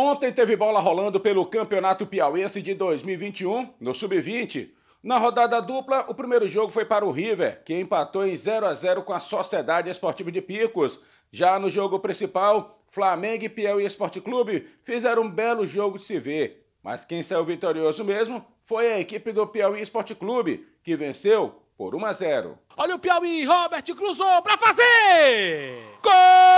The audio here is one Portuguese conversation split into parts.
Ontem teve bola rolando pelo Campeonato Piauiense de 2021, no Sub-20. Na rodada dupla, o primeiro jogo foi para o River, que empatou em 0 a 0 com a Sociedade Esportiva de Picos. Já no jogo principal, Flamengo e Piauí Esporte Clube fizeram um belo jogo de se ver. Mas quem saiu vitorioso mesmo foi a equipe do Piauí Esporte Clube, que venceu por 1 a 0. Olha o Piauí, Robert cruzou para fazer! Gol!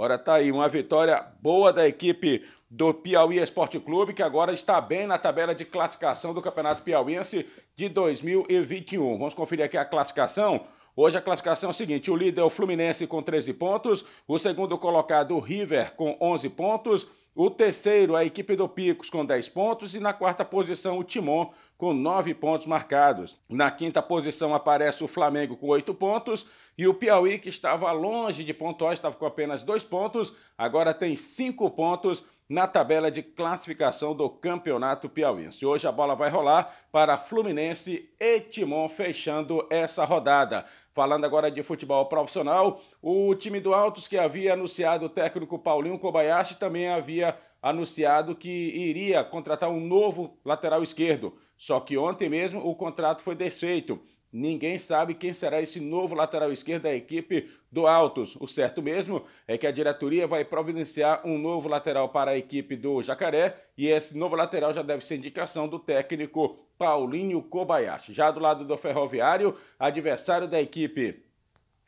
Ora, tá aí uma vitória boa da equipe do Piauí Esporte Clube, que agora está bem na tabela de classificação do Campeonato Piauiense de 2021. Vamos conferir aqui a classificação. Hoje a classificação é a seguinte: o líder é o Fluminense com 13 pontos, o segundo colocado o River com 11 pontos, o terceiro, a equipe do Picos, com 10 pontos. E na quarta posição, o Timon, com 9 pontos marcados. Na quinta posição, aparece o Flamengo, com 8 pontos. E o Piauí, que estava longe de pontuar, estava com apenas 2 pontos, agora tem 5 pontos na tabela de classificação do Campeonato Piauiense. Hoje a bola vai rolar para Fluminense e Timon fechando essa rodada. Falando agora de futebol profissional, o time do Altos que havia anunciado o técnico Paulinho Kobayashi também havia anunciado que iria contratar um novo lateral esquerdo. Só que ontem mesmo o contrato foi desfeito Ninguém sabe quem será esse novo lateral esquerdo da equipe do Altos. O certo mesmo é que a diretoria vai providenciar um novo lateral para a equipe do Jacaré e esse novo lateral já deve ser indicação do técnico Paulinho Kobayashi. Já do lado do Ferroviário, adversário da equipe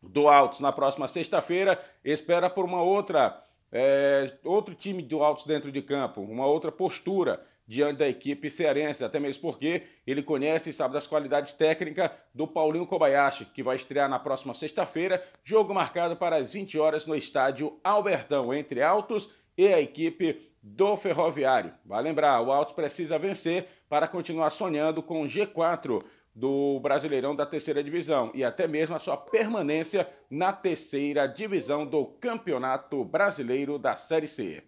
do Altos na próxima sexta-feira, espera por uma outra é, outro time do Altos dentro de campo, uma outra postura diante da equipe cearense, até mesmo porque ele conhece e sabe das qualidades técnicas do Paulinho Kobayashi, que vai estrear na próxima sexta-feira, jogo marcado para as 20 horas no estádio Albertão, entre Altos e a equipe do Ferroviário. Vai lembrar, o Altos precisa vencer para continuar sonhando com o G4 do Brasileirão da terceira divisão e até mesmo a sua permanência na terceira divisão do Campeonato Brasileiro da Série C.